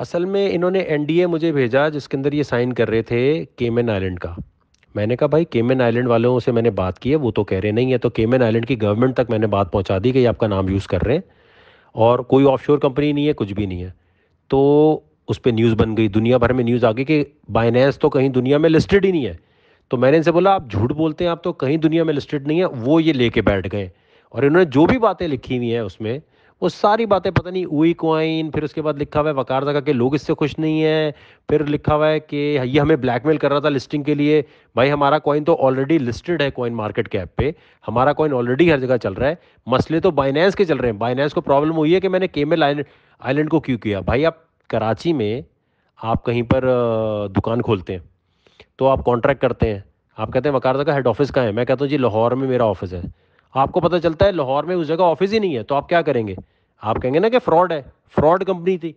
असल में इन्होंने एनडीए मुझे भेजा जिसके अंदर ये साइन कर रहे थे केमन आइलैंड का मैंने कहा भाई केमेन आइलैंड वालों से मैंने बात की है वो तो कह रहे नहीं है तो केमेन आइलैंड की गवर्नमेंट तक मैंने बात पहुंचा दी कि आपका नाम यूज़ कर रहे हैं और कोई ऑफशोर कंपनी नहीं है कुछ भी नहीं है तो उस पर न्यूज़ बन गई दुनिया भर में न्यूज़ आ गई कि बाइनेंस तो कहीं दुनिया में लिस्टेड ही नहीं है तो मैंने इनसे बोला आप झूठ बोलते हैं आप तो कहीं दुनिया में लिस्टेड नहीं है वो ये लेके बैठ गए और इन्होंने जो भी बातें लिखी हुई हैं उसमें वो सारी बातें पता नहीं हुई क्वाइन फिर उसके बाद लिखा हुआ है वकार जगह के लोग इससे खुश नहीं है फिर लिखा हुआ है कि ये हमें ब्लैकमेल कर रहा था लिस्टिंग के लिए भाई हमारा कॉइन तो ऑलरेडी लिस्टेड है कॉइन मार्केट कैप पे हमारा कॉइन ऑलरेडी हर जगह चल रहा है मसले तो बाइनेंस के चल रहे हैं बाइनेंस को प्रॉब्लम हुई है कि मैंने केमल आइलैंड को क्यों किया भाई आप कराची में आप कहीं पर दुकान खोलते हैं तो आप कॉन्ट्रैक्ट करते हैं आप कहते हैं वकार का हेड ऑफिस कहाँ है मैं कहता हूँ जी लाहौर में मेरा ऑफिस है आपको पता चलता है लाहौर में उस जगह ऑफिस ही नहीं है तो आप क्या करेंगे आप कहेंगे ना कि फ्रॉड है फ्रॉड कंपनी थी